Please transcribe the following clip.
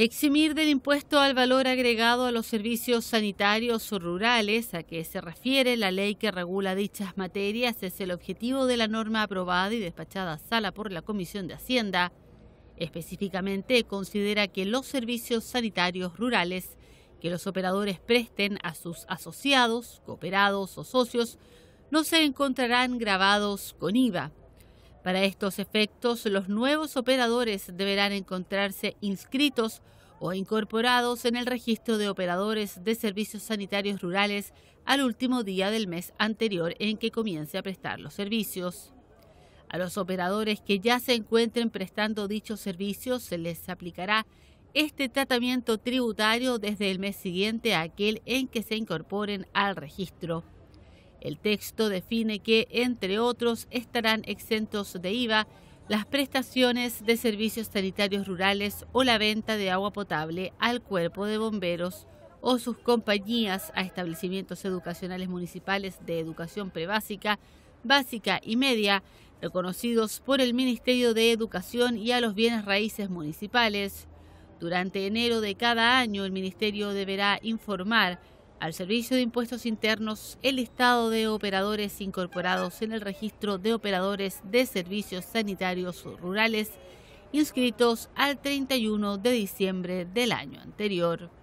Eximir del impuesto al valor agregado a los servicios sanitarios o rurales a que se refiere la ley que regula dichas materias es el objetivo de la norma aprobada y despachada a sala por la Comisión de Hacienda. Específicamente considera que los servicios sanitarios rurales que los operadores presten a sus asociados, cooperados o socios no se encontrarán grabados con IVA. Para estos efectos, los nuevos operadores deberán encontrarse inscritos o incorporados en el registro de operadores de servicios sanitarios rurales al último día del mes anterior en que comience a prestar los servicios. A los operadores que ya se encuentren prestando dichos servicios se les aplicará este tratamiento tributario desde el mes siguiente a aquel en que se incorporen al registro. El texto define que, entre otros, estarán exentos de IVA las prestaciones de servicios sanitarios rurales o la venta de agua potable al cuerpo de bomberos o sus compañías a establecimientos educacionales municipales de educación prebásica, básica y media, reconocidos por el Ministerio de Educación y a los bienes raíces municipales. Durante enero de cada año, el Ministerio deberá informar al Servicio de Impuestos Internos, el listado de operadores incorporados en el registro de operadores de servicios sanitarios rurales inscritos al 31 de diciembre del año anterior.